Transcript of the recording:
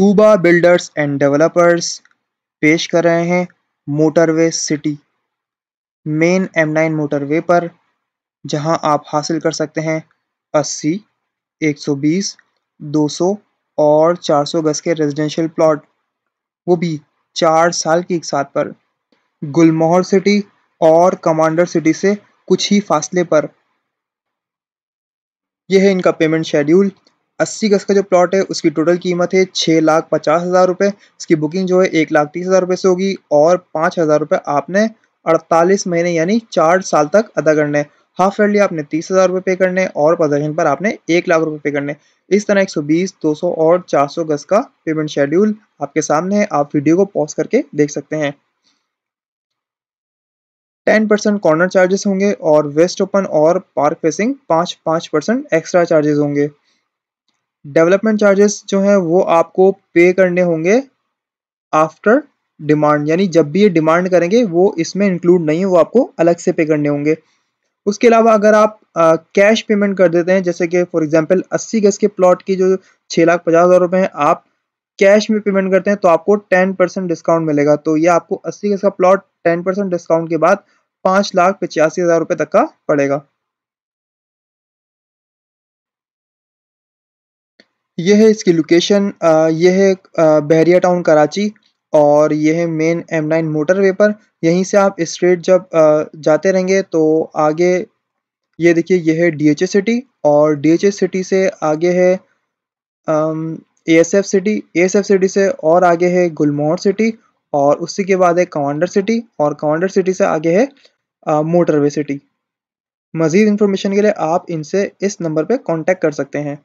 Tuba builders and developers पेश कर रहे हैं motorway city main M nine motorway पर जहां आप हासिल कर सकते हैं 80, 120, 200 और 400 गज के रेजिडेंशियल प्लॉट वो भी चार साल की एक साथ पर गुलमोहर सिटी और कमांडर सिटी से कुछ ही फासले पर यह है इनका पेमेंट शेड्यूल अस्सी गज का जो प्लॉट है उसकी टोटल कीमत है छः लाख पचास हज़ार रुपये इसकी बुकिंग जो है एक लाख तीस हज़ार रुपये से होगी और पाँच हज़ार रुपये आपने अड़तालीस महीने यानी चार साल तक अदा करने हाफ ईयरली आपने तीस हज़ार रुपये पे करने और प्रदर्शन पर आपने एक लाख रुपये पे करने इस तरह एक सौ बीस दो सौ और चार सौ गज का पेमेंट शेड्यूल आपके सामने है आप वीडियो को पॉज करके देख सकते हैं टेन परसेंट कॉर्नर चार्जेस होंगे और वेस्ट ओपन और पार्क फेसिंग पाँच पाँच परसेंट एक्स्ट्रा चार्जेस होंगे डेवलपमेंट चार्जेस जो है वो आपको पे करने होंगे आफ्टर डिमांड यानी जब भी ये डिमांड करेंगे वो इसमें इंक्लूड नहीं है वो आपको अलग से पे करने होंगे उसके अलावा अगर आप कैश पेमेंट कर देते हैं जैसे कि फॉर एग्जांपल 80 गज के प्लॉट की जो छः लाख पचास हज़ार रुपये हैं आप कैश में पेमेंट करते हैं तो आपको 10 परसेंट डिस्काउंट मिलेगा तो ये आपको 80 गज का प्लॉट 10 परसेंट डिस्काउंट के बाद पाँच लाख पचासी हज़ार रुपये तक का पड़ेगा ये है इसकी लोकेशन ये है बहरिया टाउन कराची और यह है मेन एम नाइन मोटरवे पर यहीं से आप स्ट्रेट जब जाते रहेंगे तो आगे ये देखिए यह है डीएचए सिटी और डीएचए सिटी से आगे है एएसएफ सिटी एएसएफ सिटी से और आगे है गुलमोहर सिटी और उसी के बाद है कमांडर सिटी और कमांडर सिटी से आगे है मोटर मोटरवे सिटी मज़ीद इन्फॉर्मेशन के लिए आप इनसे इस नंबर पर कॉन्टेक्ट कर सकते हैं